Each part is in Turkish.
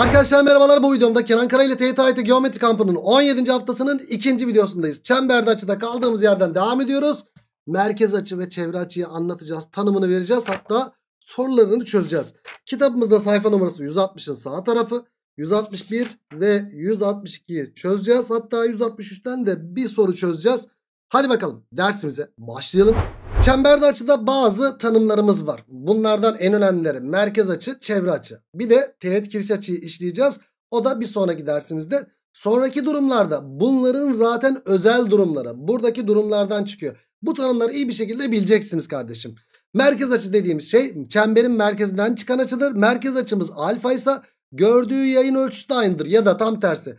Arkadaşlar merhabalar bu videomda Kenan Kara ile TYT Geometri Kampı'nın 17. haftasının 2. videosundayız. Çemberli açıda kaldığımız yerden devam ediyoruz. Merkez açı ve çevre açıyı anlatacağız. Tanımını vereceğiz hatta sorularını çözeceğiz. Kitabımızda sayfa numarası 160'ın sağ tarafı. 161 ve 162'yi çözeceğiz. Hatta 163'ten de bir soru çözeceğiz. Hadi bakalım dersimize başlayalım. Çemberde açıda bazı tanımlarımız var. Bunlardan en önemlileri merkez açı, çevre açı. Bir de teğet kiriş açıyı işleyeceğiz. O da bir sonraki dersimizde. Sonraki durumlarda bunların zaten özel durumları. Buradaki durumlardan çıkıyor. Bu tanımları iyi bir şekilde bileceksiniz kardeşim. Merkez açı dediğimiz şey çemberin merkezinden çıkan açıdır. Merkez açımız alfa ise gördüğü yayın ölçüsü de aynıdır ya da tam tersi.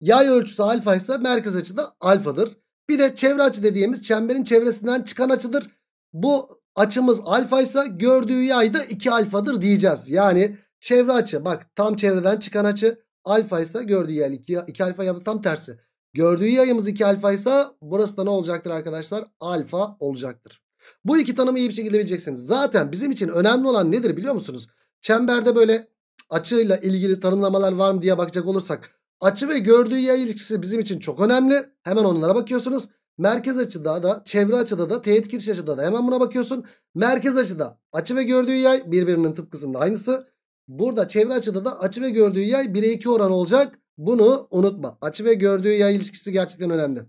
Yay ölçüsü alfa ise merkez açı da alfadır. Bir de çevre açı dediğimiz çemberin çevresinden çıkan açıdır. Bu açımız alfa ise gördüğü yay da 2 alfadır diyeceğiz. Yani çevre açı bak tam çevreden çıkan açı alfa ise gördüğü yay 2, 2 alfa ya da tam tersi. Gördüğü yayımız 2 alfa ise burası da ne olacaktır arkadaşlar? Alfa olacaktır. Bu iki tanımı iyi bir şekilde bileceksiniz. Zaten bizim için önemli olan nedir biliyor musunuz? Çemberde böyle açıyla ilgili tanımlamalar var mı diye bakacak olursak Açı ve gördüğü yay ilişkisi bizim için çok önemli. Hemen onlara bakıyorsunuz. Merkez açıda da çevre açıda da teğet giriş açıda da hemen buna bakıyorsun. Merkez açıda açı ve gördüğü yay birbirinin tıpkısının aynısı. Burada çevre açıda da açı ve gördüğü yay 1'e 2 oran olacak. Bunu unutma. Açı ve gördüğü yay ilişkisi gerçekten önemli.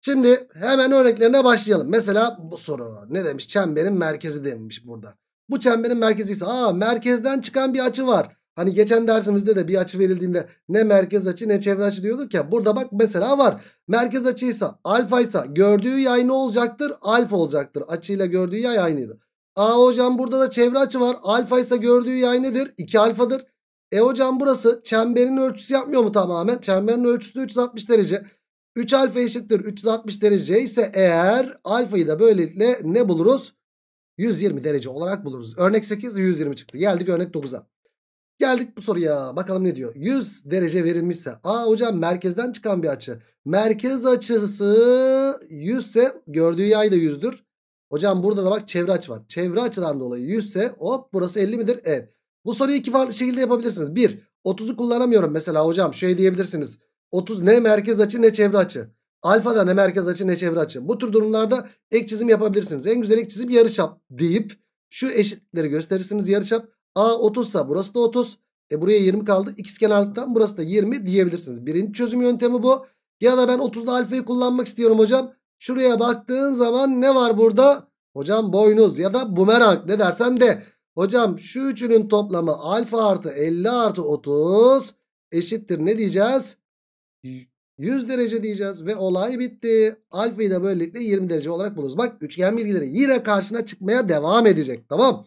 Şimdi hemen örneklerine başlayalım. Mesela bu soru ne demiş? Çemberin merkezi demiş burada. Bu çemberin merkezi ise aa merkezden çıkan bir açı var. Hani geçen dersimizde de bir açı verildiğinde ne merkez açı ne çevre açı diyorduk ya. Burada bak mesela var. Merkez açıysa alfaysa gördüğü yay ne olacaktır? Alfa olacaktır. Açıyla gördüğü yay aynıydı. A hocam burada da çevre açı var. Alfaysa gördüğü yay nedir? 2 alfadır. E hocam burası çemberin ölçüsü yapmıyor mu tamamen? Çemberin ölçüsü 360 derece. 3 alfa eşittir 360 derece ise eğer alfayı da böylelikle ne buluruz? 120 derece olarak buluruz. Örnek 8 120 çıktı. Geldik örnek 9'a. Geldik bu soruya. Bakalım ne diyor? 100 derece verilmişse. Aa hocam merkezden çıkan bir açı. Merkez açısı 100 ise gördüğü yay da 100'dür. Hocam burada da bak çevre açı var. Çevre açıdan dolayı 100 ise hop burası 50 midir? Evet. Bu soruyu iki farklı şekilde yapabilirsiniz. 1. 30'u kullanamıyorum. Mesela hocam şey diyebilirsiniz. 30 ne merkez açı ne çevre açı. alfa da ne merkez açı ne çevre açı. Bu tür durumlarda ek çizim yapabilirsiniz. En güzel ek çizim yarıçap deyip şu eşitleri gösterirsiniz yarıçap. A 30 sa burası da 30. E buraya 20 kaldı. X kenarlıktan burası da 20 diyebilirsiniz. Birinci çözüm yöntemi bu. Ya da ben 30'da alfayı kullanmak istiyorum hocam. Şuraya baktığın zaman ne var burada? Hocam boynuz ya da bumerang ne dersen de. Hocam şu üçünün toplamı alfa artı 50 artı 30 eşittir ne diyeceğiz? 100 derece diyeceğiz ve olay bitti. Alfayı da böylelikle 20 derece olarak buluruz. Bak üçgen bilgileri yine karşına çıkmaya devam edecek tamam.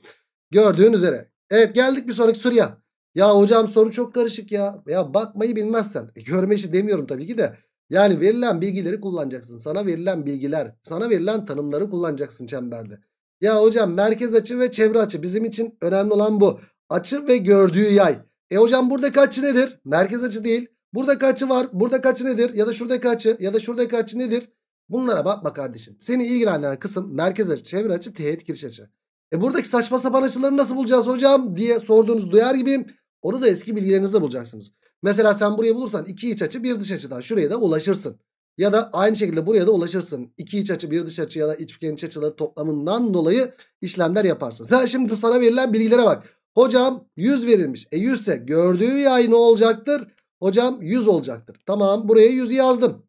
Gördüğün üzere Evet geldik bir sonraki soruya. Ya hocam soru çok karışık ya. Ya bakmayı bilmezsen. E, görme işi demiyorum tabii ki de. Yani verilen bilgileri kullanacaksın. Sana verilen bilgiler, sana verilen tanımları kullanacaksın çemberde. Ya hocam merkez açı ve çevre açı bizim için önemli olan bu. Açı ve gördüğü yay. E hocam buradaki açı nedir? Merkez açı değil. Buradaki açı var. Buradaki açı nedir? Ya da şuradaki açı ya da şuradaki açı nedir? Bunlara bakma kardeşim. Seni ilgilendiren kısım merkez açı, çevre açı, teğet giriş açı. E buradaki saçma sapan açıları nasıl bulacağız hocam diye sorduğunuz duyar gibiyim. Onu da eski bilgilerinizde bulacaksınız. Mesela sen buraya bulursan iki iç açı bir dış açıdan şuraya da ulaşırsın. Ya da aynı şekilde buraya da ulaşırsın. İki iç açı bir dış açı ya da iç iç açıları toplamından dolayı işlemler yaparsın. Sen şimdi sana verilen bilgilere bak. Hocam 100 verilmiş. E 100 ise gördüğü yay ne olacaktır? Hocam 100 olacaktır. Tamam buraya 100'ü yazdım.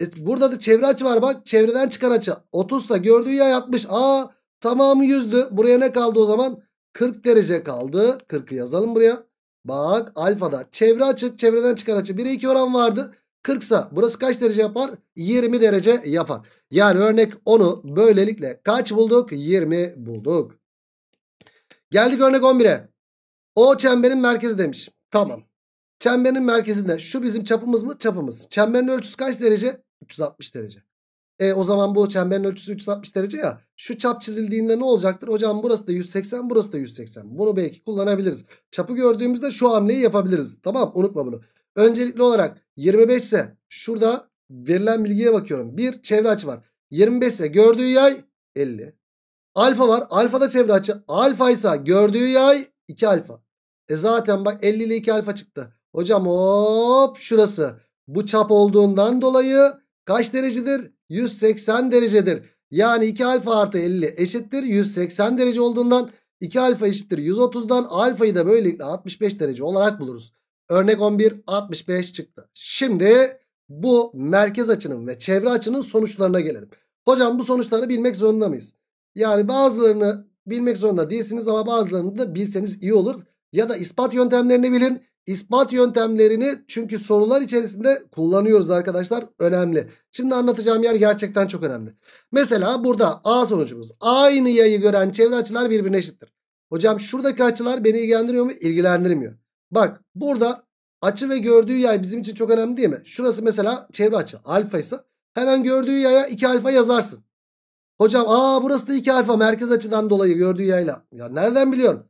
E, burada da çevre açı var bak. Çevreden çıkan açı 30 ise gördüğü yay 60. Aa Tamamı yüzdü. Buraya ne kaldı o zaman? 40 derece kaldı. 40'ı yazalım buraya. Bak alfada çevre açı çevreden çıkan açı 1'e 2 oran vardı. 40 sa burası kaç derece yapar? 20 derece yapar. Yani örnek 10'u böylelikle kaç bulduk? 20 bulduk. Geldik örnek 11'e. O çemberin merkezi demiş. Tamam. Çemberin merkezinde şu bizim çapımız mı? Çapımız. Çemberin ölçüsü kaç derece? 360 derece. E o zaman bu çemberin ölçüsü 360 derece ya. Şu çap çizildiğinde ne olacaktır? Hocam burası da 180 burası da 180. Bunu belki kullanabiliriz. Çapı gördüğümüzde şu hamleyi yapabiliriz. Tamam unutma bunu. Öncelikli olarak 25 ise şurada verilen bilgiye bakıyorum. Bir çevre açı var. 25 ise gördüğü yay 50. Alfa var. alfa da çevre açı. Alfa ise gördüğü yay 2 alfa. E zaten bak 50 ile 2 alfa çıktı. Hocam hop şurası. Bu çap olduğundan dolayı kaç derecedir? 180 derecedir. Yani 2 alfa artı 50 eşittir 180 derece olduğundan 2 alfa eşittir 130'dan alfayı da böylelikle 65 derece olarak buluruz. Örnek 11 65 çıktı. Şimdi bu merkez açının ve çevre açının sonuçlarına gelelim. Hocam bu sonuçları bilmek zorunda mıyız? Yani bazılarını bilmek zorunda değilsiniz ama bazılarını da bilseniz iyi olur. Ya da ispat yöntemlerini bilin İspat yöntemlerini çünkü sorular içerisinde kullanıyoruz arkadaşlar. Önemli. Şimdi anlatacağım yer gerçekten çok önemli. Mesela burada A sonucumuz. Aynı yayı gören çevre açılar birbirine eşittir. Hocam şuradaki açılar beni ilgilendiriyor mu? İlgilendirmiyor. Bak burada açı ve gördüğü yay bizim için çok önemli değil mi? Şurası mesela çevre açı alfa ise hemen gördüğü yaya 2 alfa yazarsın. Hocam aa burası da 2 alfa merkez açıdan dolayı gördüğü yayla. Ya nereden biliyorum?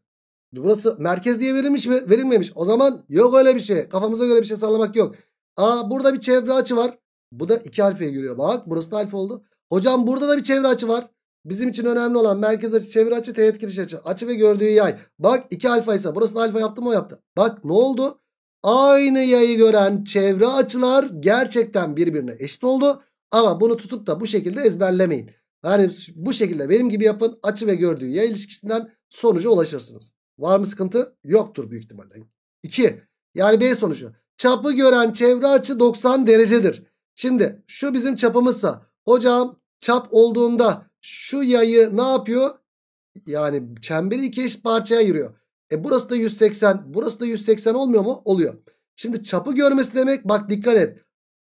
Burası merkez diye verilmiş mi? Verilmemiş. O zaman yok öyle bir şey. Kafamıza göre bir şey sallamak yok. Aa burada bir çevre açı var. Bu da iki alfaya giriyor. Bak burası da alfa oldu. Hocam burada da bir çevre açı var. Bizim için önemli olan merkez açı, çevre açı, teğet giriş açı. Açı ve gördüğü yay. Bak iki alfa ise burası da alfa yaptı mı o yaptı. Bak ne oldu? Aynı yayı gören çevre açılar gerçekten birbirine eşit oldu. Ama bunu tutup da bu şekilde ezberlemeyin. Yani bu şekilde benim gibi yapın. Açı ve gördüğü yay ilişkisinden sonuca ulaşırsınız. Var mı sıkıntı? Yoktur büyük ihtimalle. 2. Yani B sonucu. Çapı gören çevre açı 90 derecedir. Şimdi şu bizim çapımızsa hocam çap olduğunda şu yayı ne yapıyor? Yani çemberi iki eş parçaya ayırıyor. E burası da 180. Burası da 180 olmuyor mu? Oluyor. Şimdi çapı görmesi demek bak dikkat et.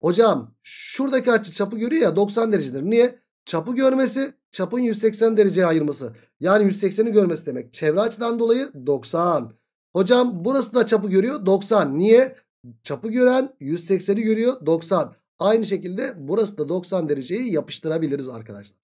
Hocam şuradaki açı çapı görüyor ya 90 derecedir. Niye? Çapı görmesi çapın 180 dereceye ayırması. Yani 180'i görmesi demek. Çevre açıdan dolayı 90. Hocam burası da çapı görüyor 90. Niye? Çapı gören 180'i görüyor 90. Aynı şekilde burası da 90 dereceyi yapıştırabiliriz arkadaşlar.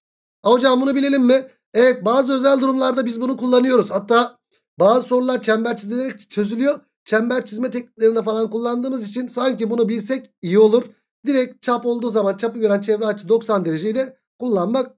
A hocam bunu bilelim mi? Evet bazı özel durumlarda biz bunu kullanıyoruz. Hatta bazı sorular çember çizilerek çözülüyor. Çember çizme tekniklerinde falan kullandığımız için sanki bunu bilsek iyi olur. Direkt çap olduğu zaman çapı gören çevre açı 90 dereceyi de kullanmak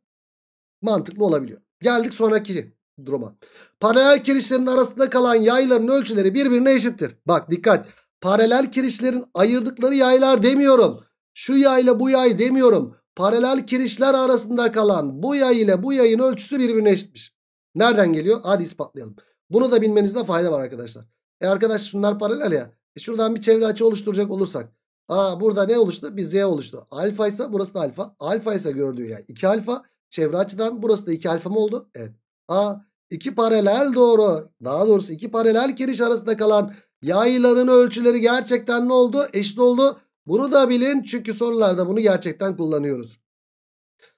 mantıklı olabiliyor. Geldik sonraki duruma. Paralel kirişlerin arasında kalan yayların ölçüleri birbirine eşittir. Bak dikkat. Paralel kirişlerin ayırdıkları yaylar demiyorum. Şu yayla bu yay demiyorum. Paralel kirişler arasında kalan bu yay ile bu yayın ölçüsü birbirine eşitmiş. Nereden geliyor? Hadi ispatlayalım. Bunu da bilmenizde fayda var arkadaşlar. E arkadaş şunlar paralel ya. E şuradan bir çevre açı oluşturacak olursak. Aa burada ne oluştu? Bir z oluştu. Alfa ise burası da alfa. Alfa ise gördüğü yer 2 alfa. Çevre açıdan burası da 2 alfa mı oldu? Evet. A iki paralel doğru daha doğrusu iki paralel kiriş arasında kalan yayların ölçüleri gerçekten ne oldu? Eşit oldu. Bunu da bilin çünkü sorularda bunu gerçekten kullanıyoruz.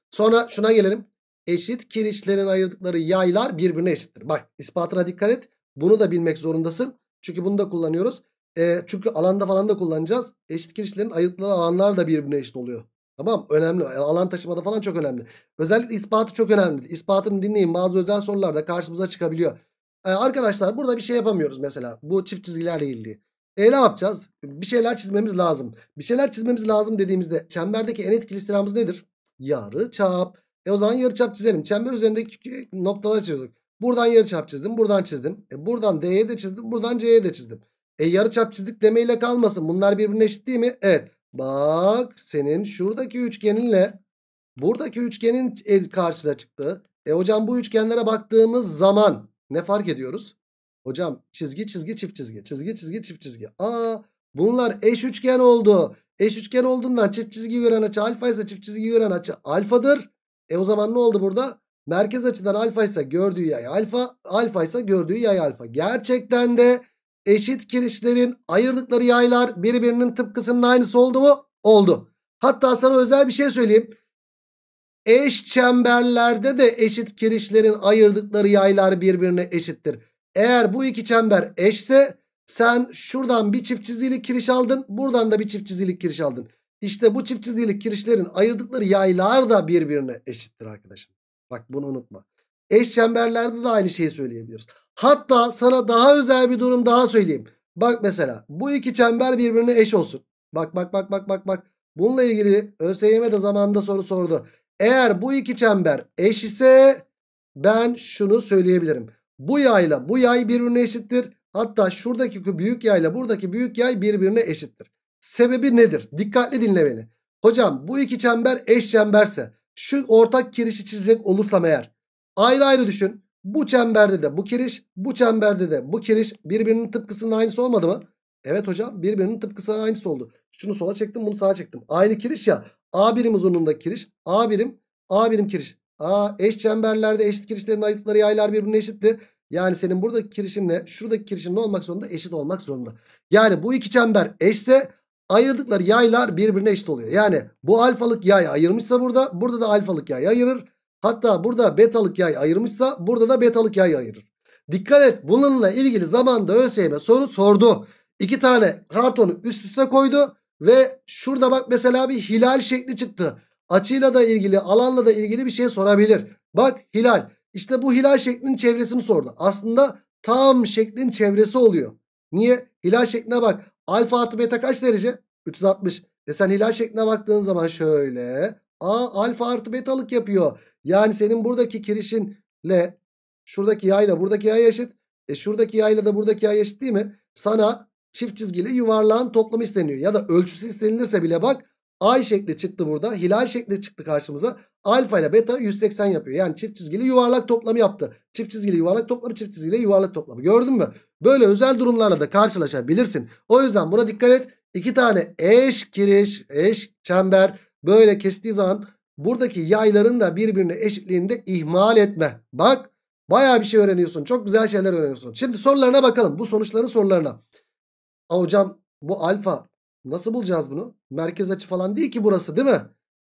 Sonra şuna gelelim. Eşit kirişlerin ayırdıkları yaylar birbirine eşittir. Bak ispatına dikkat et. Bunu da bilmek zorundasın. Çünkü bunu da kullanıyoruz. E, çünkü alanda falan da kullanacağız. Eşit kirişlerin ayırtıları alanlar da birbirine eşit oluyor. Tamam önemli. E, alan taşımada falan çok önemli. Özellikle ispatı çok önemli. İspatını dinleyin bazı özel sorularda karşımıza çıkabiliyor. Ee, arkadaşlar burada bir şey yapamıyoruz mesela. Bu çift çizgilerle ilgili. E ne yapacağız? Bir şeyler çizmemiz lazım. Bir şeyler çizmemiz lazım dediğimizde çemberdeki en etkili silahımız nedir? Yarı çap. E o zaman yarı çap çizelim. Çember üzerindeki noktaları çiziyorduk. Buradan yarı çap çizdim. Buradan çizdim. E buradan D'ye de çizdim. Buradan C'ye de çizdim. E çap çizdik demeyle kalmasın. Bunlar birbirine eşit değil mi? Evet. Bak senin şuradaki üçgeninle buradaki üçgenin el karşına çıktı. E hocam bu üçgenlere baktığımız zaman ne fark ediyoruz? Hocam çizgi çizgi çift çizgi çizgi çizgi çift çizgi. Aa bunlar eş üçgen oldu. Eş üçgen olduğundan çift çizgi gören açı alfa ise çift çizgi gören açı alfadır. E o zaman ne oldu burada? Merkez açıdan alfa ise gördüğü yay alfa, alfa ise gördüğü yay alfa. Gerçekten de eşit kirişlerin ayırdıkları yaylar birbirinin tıpkısının aynısı oldu mu? Oldu. Hatta sana özel bir şey söyleyeyim. Eş çemberlerde de eşit kirişlerin ayırdıkları yaylar birbirine eşittir. Eğer bu iki çember eşse sen şuradan bir çift çizgilik kiriş aldın. Buradan da bir çift çizgilik kiriş aldın. İşte bu çift çizgilik kirişlerin ayırdıkları yaylar da birbirine eşittir arkadaşım. Bak bunu unutma. Eş çemberlerde de aynı şeyi söyleyebiliriz. Hatta sana daha özel bir durum daha söyleyeyim. Bak mesela bu iki çember birbirine eş olsun. Bak bak bak bak bak bak. Bununla ilgili ÖSYM de zamanında soru sordu. Eğer bu iki çember eş ise ben şunu söyleyebilirim. Bu yayla bu yay birbirine eşittir. Hatta şuradaki büyük yayla buradaki büyük yay birbirine eşittir. Sebebi nedir? Dikkatli dinle beni. Hocam bu iki çember eş çemberse şu ortak kirişi çizecek olursam eğer Ayrı ayrı düşün. Bu çemberde de bu kiriş, bu çemberde de bu kiriş birbirinin tıpkısının aynısı olmadı mı? Evet hocam birbirinin tıpkısının aynısı oldu. Şunu sola çektim bunu sağa çektim. Aynı kiriş ya. A birim uzunluğunda kiriş. A birim, A birim kiriş. A eş çemberlerde eşit kirişlerin ayıtları yaylar birbirine eşitti. Yani senin buradaki kirişinle şuradaki kirişin ne olmak zorunda? Eşit olmak zorunda. Yani bu iki çember eşse ayırdıkları yaylar birbirine eşit oluyor. Yani bu alfalık yay ayırmışsa burada. Burada da alfalık yay ayırır. Hatta burada betalık yay ayırmışsa burada da betalık yay ayırır. Dikkat et bununla ilgili zamanda ÖSYM soru sordu. İki tane kartonu üst üste koydu ve şurada bak mesela bir hilal şekli çıktı. Açıyla da ilgili alanla da ilgili bir şey sorabilir. Bak hilal işte bu hilal şeklinin çevresini sordu. Aslında tam şeklin çevresi oluyor. Niye? Hilal şekline bak. Alfa artı beta kaç derece? 360. E sen hilal şekline baktığın zaman şöyle. A alfa artı betalık yapıyor. Yani senin buradaki kirişinle şuradaki yayla buradaki yay eşit. E şuradaki yayla da buradaki yay eşit değil mi? Sana çift çizgili yuvarlağın toplamı isteniyor. Ya da ölçüsü istenilirse bile bak ay şekli çıktı burada. Hilal şekli çıktı karşımıza. Alfa ile beta 180 yapıyor. Yani çift çizgili yuvarlak toplamı yaptı. Çift çizgili yuvarlak toplamı çift çizgili yuvarlak toplamı. Gördün mü? Böyle özel durumlarla da karşılaşabilirsin. O yüzden buna dikkat et. İki tane eş kiriş, eş çember böyle kestiği zaman Buradaki yayların da birbirine eşitliğinde ihmal etme. Bak baya bir şey öğreniyorsun. Çok güzel şeyler öğreniyorsun. Şimdi sorularına bakalım. Bu sonuçların sorularına. Aa, hocam bu alfa nasıl bulacağız bunu? Merkez açı falan değil ki burası değil mi?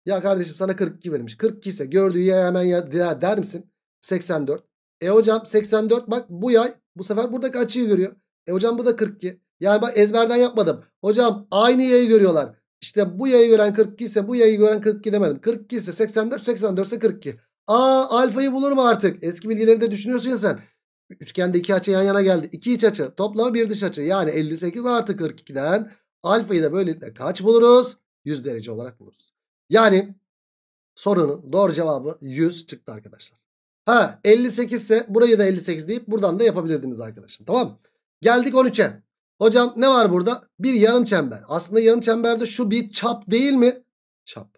Ya kardeşim sana 42 verilmiş. 42 ise gördüğü yay hemen ya der misin? 84. E hocam 84 bak bu yay bu sefer buradaki açıyı görüyor. E hocam bu da 42. Yani bak ezberden yapmadım. Hocam aynı yayı görüyorlar. İşte bu yayı gören 42 ise bu yayı gören 42 demedim. 42 ise 84 84 ise 42. Aa alfayı bulur mu artık? Eski bilgileri de düşünüyorsun ya sen. Üçgende iki açı yan yana geldi. İki iç açı toplamı bir dış açı. Yani 58 artı 42'den alfayı da böylelikle kaç buluruz? 100 derece olarak buluruz. Yani sorunun doğru cevabı 100 çıktı arkadaşlar. Ha 58 ise burayı da 58 deyip buradan da yapabilirdiniz arkadaşlar. Tamam Geldik 13'e. Hocam ne var burada? Bir yarım çember. Aslında yarım çemberde şu bir çap değil mi? Çap.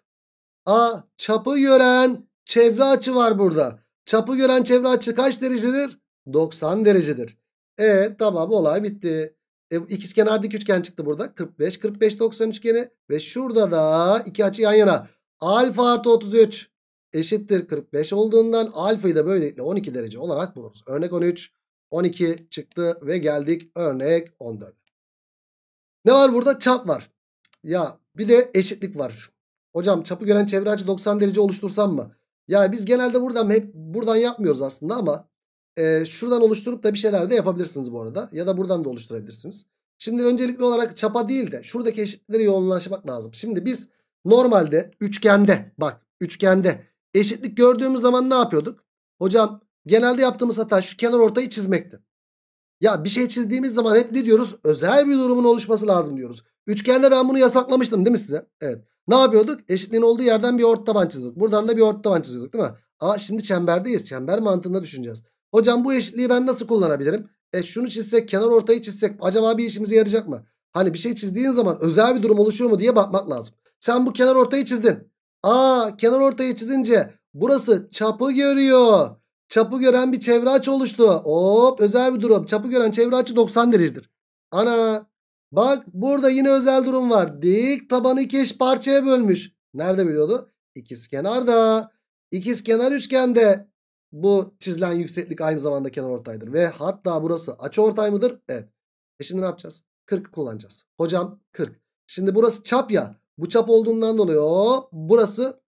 A çapı gören çevre açı var burada. Çapı gören çevre açı kaç derecedir? 90 derecedir. E tamam olay bitti. E, ikizkenar dik üçgen çıktı burada. 45 45 90 üçgeni ve şurada da iki açı yan yana. Alfa artı 33 eşittir 45 olduğundan alfayı da böylelikle 12 derece olarak buluruz. Örnek 13. 12 çıktı ve geldik örnek 14. Ne var burada? Çap var. Ya bir de eşitlik var. Hocam çapı gören çevre açı 90 derece oluştursam mı? Ya biz genelde buradan hep buradan yapmıyoruz aslında ama e, şuradan oluşturup da bir şeyler de yapabilirsiniz bu arada. Ya da buradan da oluşturabilirsiniz. Şimdi öncelikli olarak çapa değil de şuradaki eşitlikleri yoğunlaşmak lazım. Şimdi biz normalde üçgende bak üçgende eşitlik gördüğümüz zaman ne yapıyorduk? Hocam Genelde yaptığımız hata şu kenar ortayı çizmekti. Ya bir şey çizdiğimiz zaman hep ne diyoruz? Özel bir durumun oluşması lazım diyoruz. Üçgende ben bunu yasaklamıştım değil mi size? Evet. Ne yapıyorduk? Eşitliğin olduğu yerden bir orta taban çiziyorduk. Buradan da bir orta taban çiziyorduk değil mi? Aa şimdi çemberdeyiz. Çember mantığında düşüneceğiz. Hocam bu eşitliği ben nasıl kullanabilirim? E şunu çizsek kenar ortayı çizsek acaba bir işimize yarayacak mı? Hani bir şey çizdiğin zaman özel bir durum oluşuyor mu diye bakmak lazım. Sen bu kenar ortayı çizdin. Aa kenar ortayı çizince burası çapı görüyor. Çapı gören bir çevre açı oluştu. Hop özel bir durum. Çapı gören çevre açı 90 derecedir. Ana bak burada yine özel durum var. Dik tabanı iki eş parçaya bölmüş. Nerede biliyordu? İkiz kenarda. İkiz kenar üçgende bu çizilen yükseklik aynı zamanda kenar ortaydır. Ve hatta burası açı ortay mıdır? Evet. E şimdi ne yapacağız? 40 kullanacağız. Hocam 40. Şimdi burası çap ya. Bu çap olduğundan dolayı o burası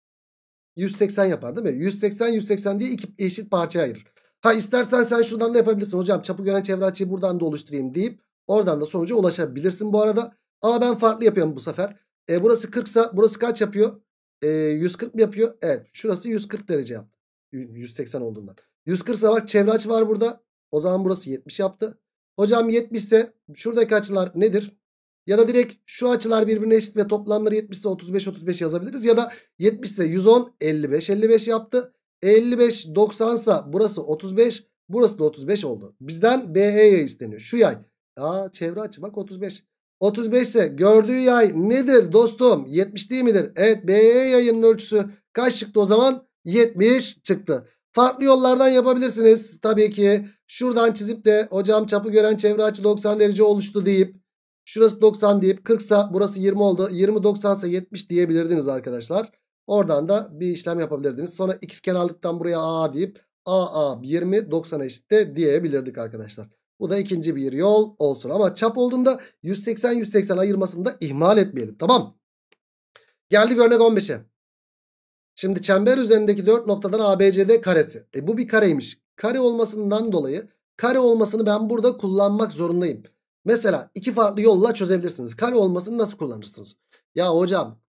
180 yapar değil mi? 180 180 diye iki eşit parçaya ayırır. Ha istersen sen şuradan da yapabilirsin hocam. Çapı gören çevre açıyı buradan da oluşturayım deyip oradan da sonuca ulaşabilirsin bu arada. Ama ben farklı yapıyorum bu sefer. E, burası 40 sa burası kaç yapıyor? E, 140 mı yapıyor? Evet. Şurası 140 derece yaptı. 180 olduğundan. 140 ise bak çevre açı var burada. O zaman burası 70 yaptı. Hocam 70 ise şuradaki açılar nedir? Ya da direkt şu açılar birbirine eşit ve toplamları 70 ise 35 35 yazabiliriz. Ya da 70 ise 110 55 55 yaptı. 55 90 ise burası 35 burası da 35 oldu. Bizden BE BE'ye isteniyor. Şu yay. Aa çevre açı bak 35. 35 ise gördüğü yay nedir dostum? 70 değil midir? Evet BE yayının ölçüsü kaç çıktı o zaman? 70 çıktı. Farklı yollardan yapabilirsiniz. Tabii ki şuradan çizip de hocam çapı gören çevre açı 90 derece oluştu deyip Şurası 90 deyip 40 sa burası 20 oldu. 20 90 ise 70 diyebilirdiniz arkadaşlar. Oradan da bir işlem yapabilirdiniz. Sonra x kenarlıktan buraya a deyip a a 20 90 eşitte diyebilirdik arkadaşlar. Bu da ikinci bir yol olsun. Ama çap olduğunda 180-180 ayırmasını da ihmal etmeyelim. Tamam. geldi örnek 15'e. Şimdi çember üzerindeki 4 noktadan ABCD karesi. E bu bir kareymiş. Kare olmasından dolayı kare olmasını ben burada kullanmak zorundayım. Mesela iki farklı yolla çözebilirsiniz. Kare olmasını nasıl kullanırsınız? Ya hocam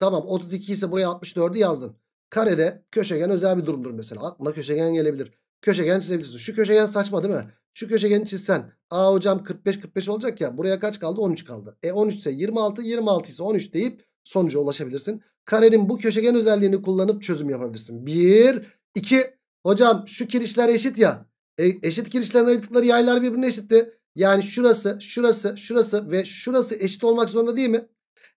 tamam 32 ise buraya 64'ü yazdın. Karede köşegen özel bir durumdur mesela. Aklına köşegen gelebilir. Köşegen çizebilirsin. Şu köşegen saçma değil mi? Şu köşegeni çizsen. Aa hocam 45 45 olacak ya. Buraya kaç kaldı? 13 kaldı. E 13 ise 26, 26 ise 13 deyip sonuca ulaşabilirsin. Karenin bu köşegen özelliğini kullanıp çözüm yapabilirsin. 1 2 Hocam şu kirişler eşit ya. E, eşit kirişlerin ayırdıkları yaylar birbirine eşitti. Yani şurası, şurası, şurası ve şurası eşit olmak zorunda değil mi?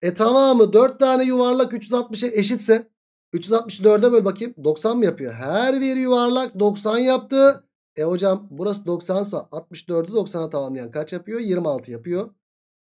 E tamamı 4 tane yuvarlak 360'e eşitse 364'e böl bakayım. 90 mı yapıyor? Her bir yuvarlak 90 yaptı. E hocam burası 90 sa 64'ü 90'a tamamlayan kaç yapıyor? 26 yapıyor.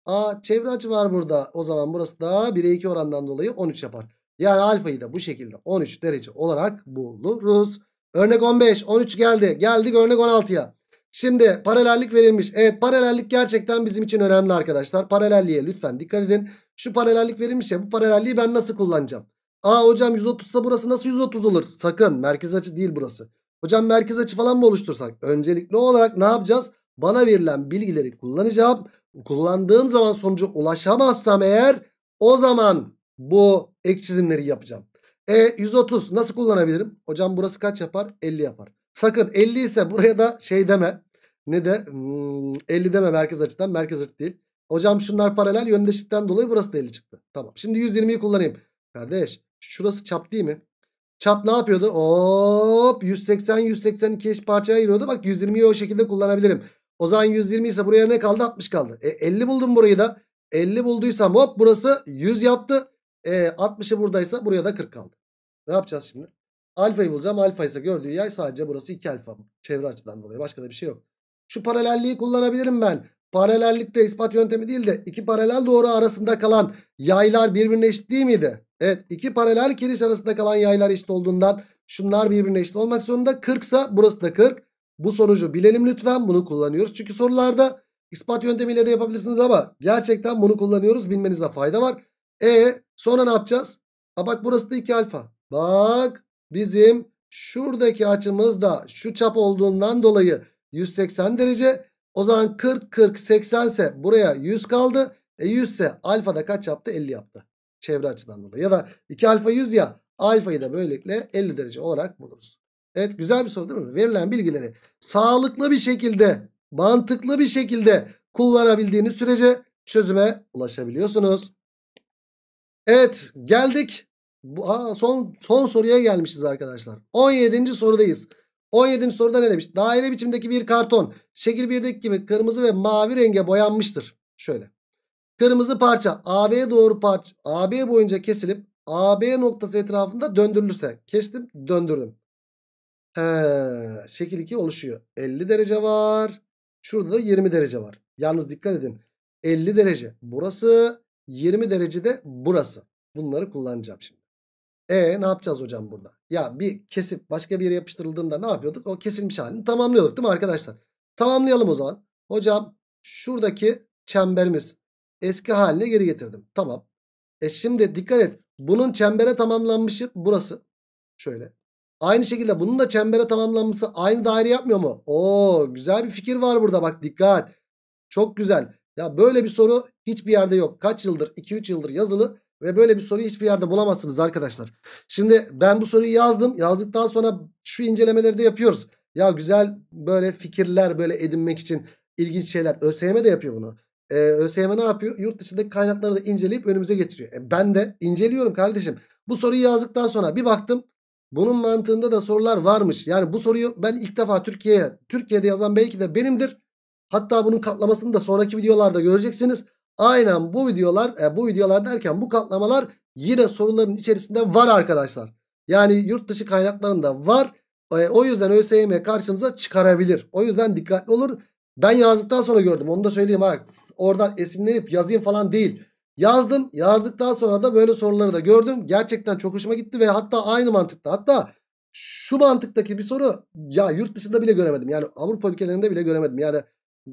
A çevre açı var burada. O zaman burası da 1'e 2 orandan dolayı 13 yapar. Yani alfayı da bu şekilde 13 derece olarak buluruz. Örnek 15. 13 geldi. Geldik örnek 16'ya. Şimdi paralellik verilmiş. Evet paralellik gerçekten bizim için önemli arkadaşlar. Paralelliğe lütfen dikkat edin. Şu paralellik verilmiş ya bu paralelliği ben nasıl kullanacağım? Aa hocam 130 ise burası nasıl 130 olur? Sakın merkez açı değil burası. Hocam merkez açı falan mı oluştursak? Öncelikli olarak ne yapacağız? Bana verilen bilgileri kullanacağım. Kullandığım zaman sonuca ulaşamazsam eğer o zaman bu ek çizimleri yapacağım. E 130 nasıl kullanabilirim? Hocam burası kaç yapar? 50 yapar. Sakın 50 ise buraya da şey deme. Ne de hmm, 50 deme merkez açıdan. Merkez açı değil. Hocam şunlar paralel yöndeşikten dolayı burası da 50 çıktı. Tamam. Şimdi 120'yi kullanayım. Kardeş şurası çap değil mi? Çap ne yapıyordu? Hop 180 182 eş parçaya ayırıyordu. Bak 120'yi o şekilde kullanabilirim. O zaman 120 ise buraya ne kaldı? 60 kaldı. E, 50 buldum burayı da. 50 bulduysam hop burası 100 yaptı. E, 60'ı buradaysa buraya da 40 kaldı. Ne yapacağız şimdi? Alfayı bulacağım. Alfa ise gördüğü yay sadece burası 2 alfa. Çevre açıdan dolayı. Başka da bir şey yok. Şu paralelliği kullanabilirim ben. Paralellikte de ispat yöntemi değil de iki paralel doğru arasında kalan yaylar birbirine eşit değil miydi? Evet iki paralel kiriş arasında kalan yaylar eşit olduğundan şunlar birbirine eşit olmak zorunda. 40 ise burası da 40. Bu sonucu bilelim lütfen bunu kullanıyoruz. Çünkü sorularda ispat yöntemiyle de yapabilirsiniz ama gerçekten bunu kullanıyoruz bilmenizde fayda var. E sonra ne yapacağız? A bak burası da 2 alfa. Bak bizim şuradaki açımız da şu çap olduğundan dolayı 180 derece. O zaman 40 40 80 ise buraya 100 kaldı. E 100 ise alfa da kaç yaptı? 50 yaptı. Çevre açıdan dolayı. Ya da 2 alfa 100 ya alfayı da böylelikle 50 derece olarak buluruz. Evet güzel bir soru değil mi? Verilen bilgileri sağlıklı bir şekilde, mantıklı bir şekilde kullanabildiğiniz sürece çözüme ulaşabiliyorsunuz. Evet geldik bu, aa, son, son soruya gelmişiz arkadaşlar. 17. sorudayız. 17. soruda ne demiş? Daire biçimdeki bir karton şekil 1'deki gibi kırmızı ve mavi renge boyanmıştır. Şöyle. Kırmızı parça AB doğru parça AB boyunca kesilip AB noktası etrafında döndürülürse. Kestim döndürdüm. He, şekil 2 oluşuyor. 50 derece var. Şurada da 20 derece var. Yalnız dikkat edin. 50 derece burası 20 derecede burası. Bunları kullanacağım şimdi. E ne yapacağız hocam burada? Ya bir kesip başka bir yere yapıştırıldığında ne yapıyorduk? O kesilmiş halini tamamlıyorduk değil mi arkadaşlar? Tamamlayalım o zaman. Hocam şuradaki çemberimiz eski haline geri getirdim. Tamam. E şimdi dikkat et. Bunun çembere tamamlanmışı burası. Şöyle. Aynı şekilde bunun da çembere tamamlanması aynı daire yapmıyor mu? Oo güzel bir fikir var burada bak dikkat. Çok güzel. Ya böyle bir soru hiçbir yerde yok. Kaç yıldır 2-3 yıldır yazılı ve böyle bir soruyu hiçbir yerde bulamazsınız arkadaşlar. Şimdi ben bu soruyu yazdım. Yazdıktan sonra şu incelemeleri de yapıyoruz. Ya güzel böyle fikirler böyle edinmek için ilginç şeyler. ÖSYM de yapıyor bunu. Ee, ÖSYM ne yapıyor? Yurt dışındaki kaynakları da inceleyip önümüze getiriyor. E, ben de inceliyorum kardeşim. Bu soruyu yazdıktan sonra bir baktım. Bunun mantığında da sorular varmış. Yani bu soruyu ben ilk defa Türkiye'ye, Türkiye'de yazan belki de benimdir. Hatta bunun katlamasını da sonraki videolarda göreceksiniz. Aynen bu videolar e, bu videolar derken bu katlamalar yine soruların içerisinde var arkadaşlar. Yani yurt dışı kaynaklarında var. E, o yüzden ÖSYM karşınıza çıkarabilir. O yüzden dikkatli olur. Ben yazdıktan sonra gördüm onu da söyleyeyim. Ha, oradan esinleyip yazayım falan değil. Yazdım yazdıktan sonra da böyle soruları da gördüm. Gerçekten çok hoşuma gitti ve hatta aynı mantıkta. Hatta şu mantıktaki bir soru ya yurt dışında bile göremedim. Yani Avrupa ülkelerinde bile göremedim. Yani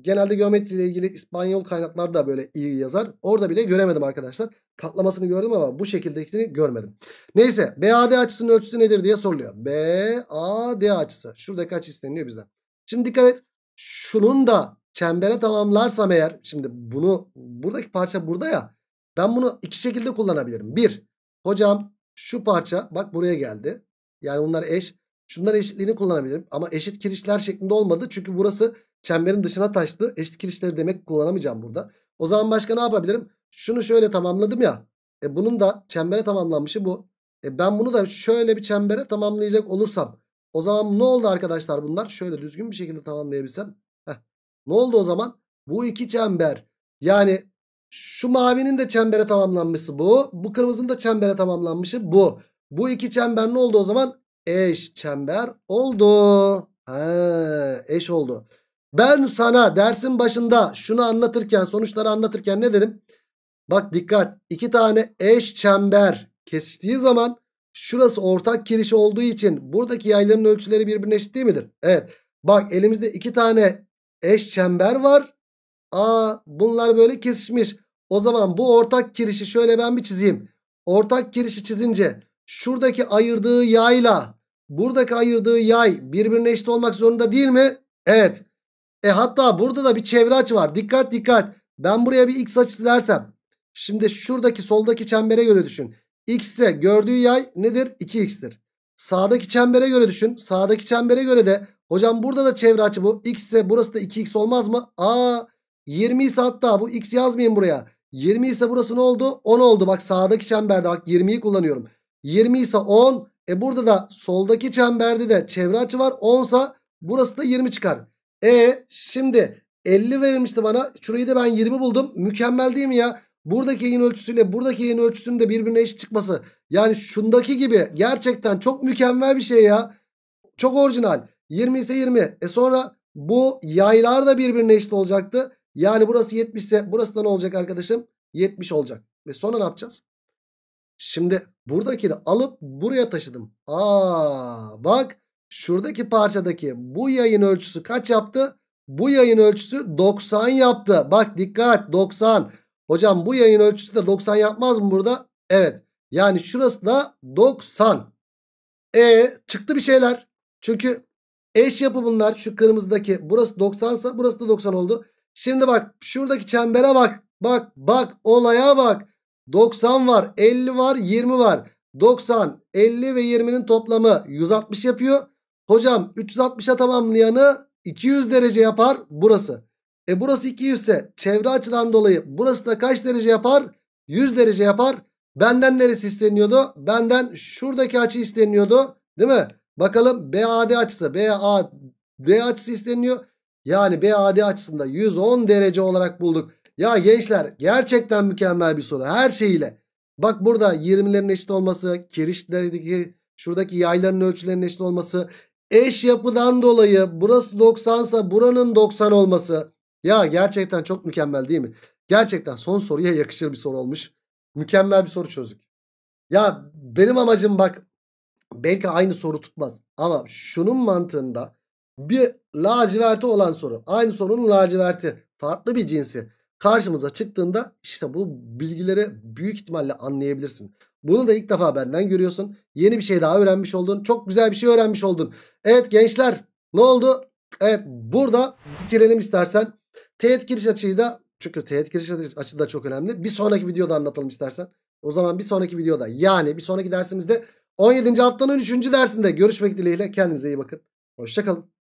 Genelde geometriyle ilgili İspanyol kaynaklarda böyle iyi yazar. Orada bile göremedim arkadaşlar. Katlamasını gördüm ama bu şekildekini görmedim. Neyse BAD açısının ölçüsü nedir diye soruluyor. BAD açısı. Şurada kaç isteniyor bizden. Şimdi dikkat et. Şunun da çembere tamamlarsam eğer. Şimdi bunu buradaki parça burada ya. Ben bunu iki şekilde kullanabilirim. Bir. Hocam şu parça bak buraya geldi. Yani bunlar eş. Şunlar eşitliğini kullanabilirim. Ama eşit kirişler şeklinde olmadı. Çünkü burası çemberin dışına taştı. Eşit kirişleri demek kullanamayacağım burada. O zaman başka ne yapabilirim? Şunu şöyle tamamladım ya. E bunun da çembere tamamlanmışı bu. E ben bunu da şöyle bir çembere tamamlayacak olursam. O zaman ne oldu arkadaşlar bunlar? Şöyle düzgün bir şekilde tamamlayabilsem. Heh. Ne oldu o zaman? Bu iki çember. Yani şu mavinin de çembere tamamlanmışı bu. Bu kırmızının da çembere tamamlanmışı bu. Bu iki çember ne oldu o zaman? Eş çember oldu. Ha, eş oldu. Ben sana dersin başında şunu anlatırken sonuçları anlatırken ne dedim? Bak dikkat iki tane eş çember kesiştiği zaman şurası ortak kiriş olduğu için buradaki yayların ölçüleri birbirine eşit değil midir? Evet bak elimizde iki tane eş çember var. Aa bunlar böyle kesişmiş. O zaman bu ortak kirişi şöyle ben bir çizeyim. Ortak kirişi çizince şuradaki ayırdığı yayla buradaki ayırdığı yay birbirine eşit olmak zorunda değil mi? Evet. E hatta burada da bir çevre açı var. Dikkat dikkat. Ben buraya bir x açısı dersem. Şimdi şuradaki soldaki çembere göre düşün. X ise gördüğü yay nedir? 2x'tir. Sağdaki çembere göre düşün. Sağdaki çembere göre de hocam burada da çevre açı bu. X ise burası da 2x olmaz mı? Aa 20 ise hatta bu x yazmayayım buraya. 20 ise burası ne oldu? 10 oldu. Bak sağdaki çemberde bak 20'yi kullanıyorum. 20 ise 10. E burada da soldaki çemberde de çevre açı var. 10 ise burası da 20 çıkar. E şimdi 50 verilmişti bana. Şurayı da ben 20 buldum. Mükemmel değil mi ya? Buradaki yayın ölçüsüyle buradaki yayın ölçüsünün de birbirine eşit çıkması. Yani şundaki gibi gerçekten çok mükemmel bir şey ya. Çok orijinal. 20 ise 20. E sonra bu yaylar da birbirine eşit olacaktı. Yani burası 70 ise burası da ne olacak arkadaşım? 70 olacak. Ve sonra ne yapacağız? Şimdi buradakini alıp buraya taşıdım. Aa bak Şuradaki parçadaki bu yayın ölçüsü kaç yaptı? Bu yayın ölçüsü 90 yaptı. Bak dikkat 90. Hocam bu yayın ölçüsü de 90 yapmaz mı burada? Evet. Yani şurası da 90. E çıktı bir şeyler. Çünkü eş yapı bunlar. Şu kırmızıdaki burası 90 sa burası da 90 oldu. Şimdi bak şuradaki çembere bak. Bak bak olaya bak. 90 var 50 var 20 var. 90 50 ve 20'nin toplamı 160 yapıyor. Hocam 360'a tamamlayanı 200 derece yapar burası. E burası 200 ise çevre açıdan dolayı burası da kaç derece yapar? 100 derece yapar. Benden neresi isteniyordu? Benden şuradaki açı isteniyordu. Değil mi? Bakalım BAD açısı. BAD açısı isteniyor. Yani BAD açısında 110 derece olarak bulduk. Ya gençler gerçekten mükemmel bir soru. Her şeyiyle. Bak burada 20'lerin eşit olması, kirişlerdeki şuradaki yayların ölçülerinin eşit olması, Eş yapıdan dolayı burası 90 sa buranın 90 olması. Ya gerçekten çok mükemmel değil mi? Gerçekten son soruya yakışır bir soru olmuş. Mükemmel bir soru çözdük. Ya benim amacım bak belki aynı soru tutmaz ama şunun mantığında bir laciverti olan soru. Aynı sorunun laciverti. Farklı bir cinsi. Karşımıza çıktığında işte bu bilgileri büyük ihtimalle anlayabilirsin. Bunu da ilk defa benden görüyorsun. Yeni bir şey daha öğrenmiş oldun. Çok güzel bir şey öğrenmiş oldun. Evet gençler ne oldu? Evet burada bitirelim istersen. Teğet giriş açıyı da çünkü teğet giriş açısı da çok önemli. Bir sonraki videoda anlatalım istersen. O zaman bir sonraki videoda yani bir sonraki dersimizde 17. haftanın 3. dersinde görüşmek dileğiyle. Kendinize iyi bakın. Hoşçakalın.